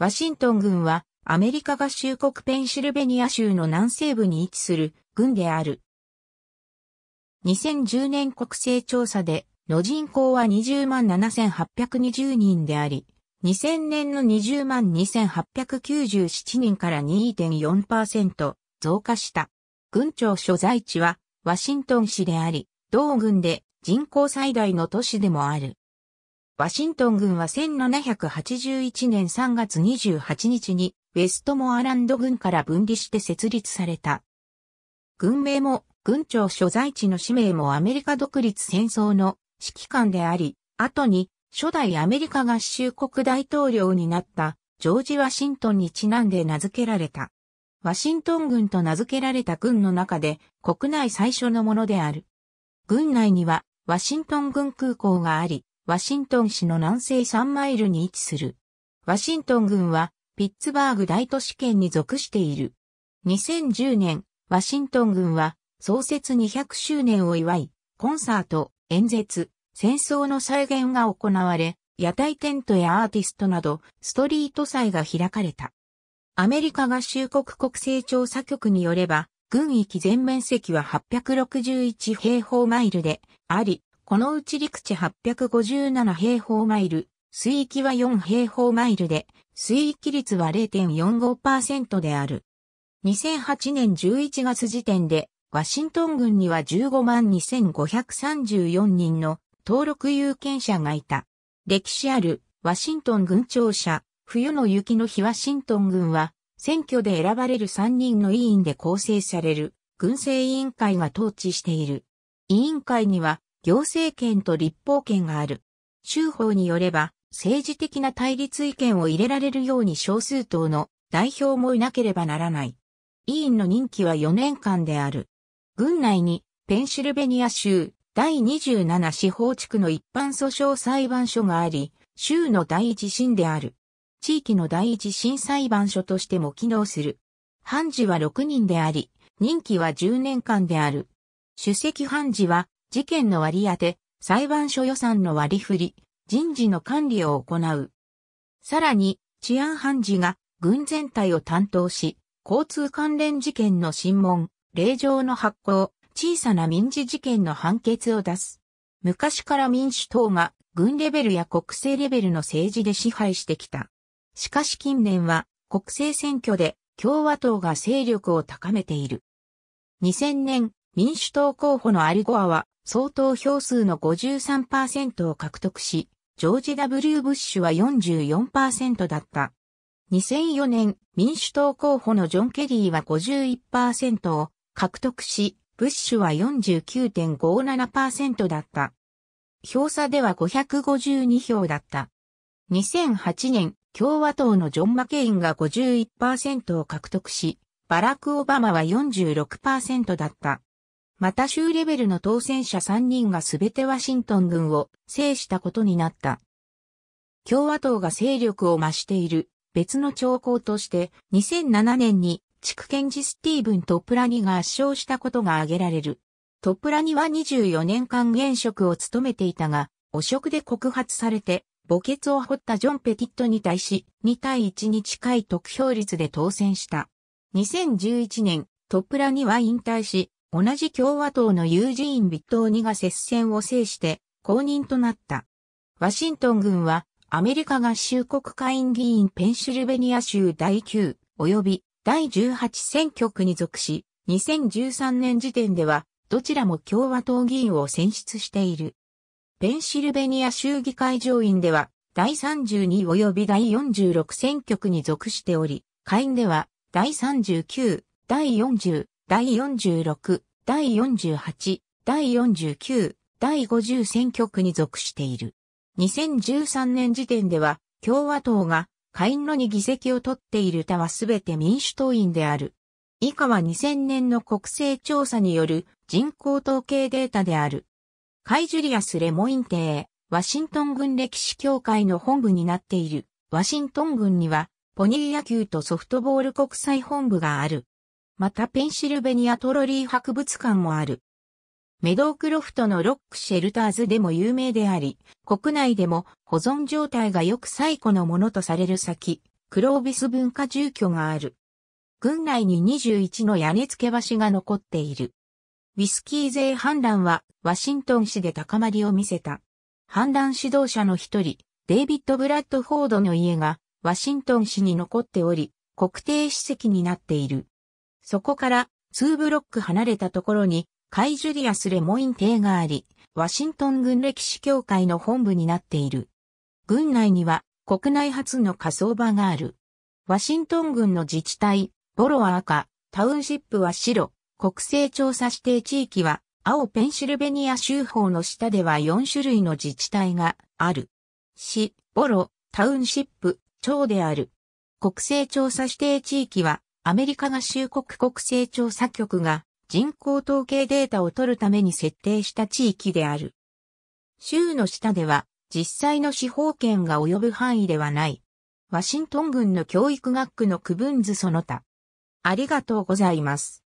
ワシントン軍はアメリカ合衆国ペンシルベニア州の南西部に位置する軍である。2010年国勢調査での人口は20万7820人であり、2000年の20万2897人から2.4%増加した。軍庁所在地はワシントン市であり、同軍で人口最大の都市でもある。ワシントン軍は1781年3月28日にウェストモアランド軍から分離して設立された。軍名も軍庁所在地の氏名もアメリカ独立戦争の指揮官であり、後に初代アメリカ合衆国大統領になったジョージ・ワシントンにちなんで名付けられた。ワシントン軍と名付けられた軍の中で国内最初のものである。軍内にはワシントン軍空港があり、ワシントン市の南西3マイルに位置する。ワシントン郡は、ピッツバーグ大都市圏に属している。2010年、ワシントン郡は、創設200周年を祝い、コンサート、演説、戦争の再現が行われ、屋台テントやアーティストなど、ストリート祭が開かれた。アメリカ合衆国国勢調査局によれば、軍域全面積は861平方マイルであり、このうち陸地857平方マイル、水域は4平方マイルで、水域率は0.45%である。2008年11月時点で、ワシントン軍には15万2534人の登録有権者がいた。歴史あるワシントン軍庁舎、冬の雪の日ワシントン軍は、選挙で選ばれる3人の委員で構成される、軍政委員会が統治している。委員会には、行政権と立法権がある。州法によれば、政治的な対立意見を入れられるように少数党の代表もいなければならない。委員の任期は4年間である。軍内にペンシルベニア州第27司法地区の一般訴訟裁判所があり、州の第一審である。地域の第一審裁判所としても機能する。判事は6人であり、任期は10年間である。主席判事は事件の割り当て、裁判所予算の割り振り、人事の管理を行う。さらに、治安判事が軍全体を担当し、交通関連事件の審問、令状の発行、小さな民事事件の判決を出す。昔から民主党が軍レベルや国政レベルの政治で支配してきた。しかし近年は国政選挙で共和党が勢力を高めている。2000年、民主党候補のアリゴアは相当票数の53%を獲得し、ジョージ・ W・ ブッシュは44%だった。2004年、民主党候補のジョン・ケリーは51%を獲得し、ブッシュは49.57%だった。票差では552票だった。2008年、共和党のジョン・マケインが51%を獲得し、バラク・オバマは46%だった。また州レベルの当選者3人がすべてワシントン軍を制したことになった。共和党が勢力を増している別の兆候として2007年に地区検事スティーブン・トップラニが圧勝したことが挙げられる。トップラニは24年間現職を務めていたが、汚職で告発されて、墓穴を掘ったジョン・ペティットに対し、2対1に近い得票率で当選した。2011年、トップラニは引退し、同じ共和党のユージーン・ビットーニが接戦を制して公認となった。ワシントン軍はアメリカ合衆国会議員ペンシルベニア州第9及び第18選挙区に属し、2013年時点ではどちらも共和党議員を選出している。ペンシルベニア州議会上院では第32及び第46選挙区に属しており、下院では第39、第40、第46、第48、第49、第50選挙区に属している。2013年時点では、共和党が下院のに議席を取っている他はすべて民主党員である。以下は2000年の国勢調査による人口統計データである。カイジュリアス・レモインー、ワシントン軍歴史協会の本部になっている。ワシントン軍には、ポニー野球とソフトボール国際本部がある。またペンシルベニアトロリー博物館もある。メドークロフトのロックシェルターズでも有名であり、国内でも保存状態がよく最古のものとされる先、クロービス文化住居がある。郡内に21の屋根付け橋が残っている。ウィスキー税反乱はワシントン市で高まりを見せた。反乱指導者の一人、デイビッド・ブラッドフォードの家がワシントン市に残っており、国定史跡になっている。そこからーブロック離れたところに、カイ・ジュリアス・レモイン邸があり、ワシントン軍歴史協会の本部になっている。軍内には国内初の火葬場がある。ワシントン軍の自治体、ボロは赤、タウンシップは白、国勢調査指定地域は青ペンシルベニア州法の下では4種類の自治体がある。市、ボロ、タウンシップ、町である。国勢調査指定地域はアメリカ合衆国国勢調査局が人口統計データを取るために設定した地域である。州の下では実際の司法権が及ぶ範囲ではない。ワシントン郡の教育学区の区分図その他。ありがとうございます。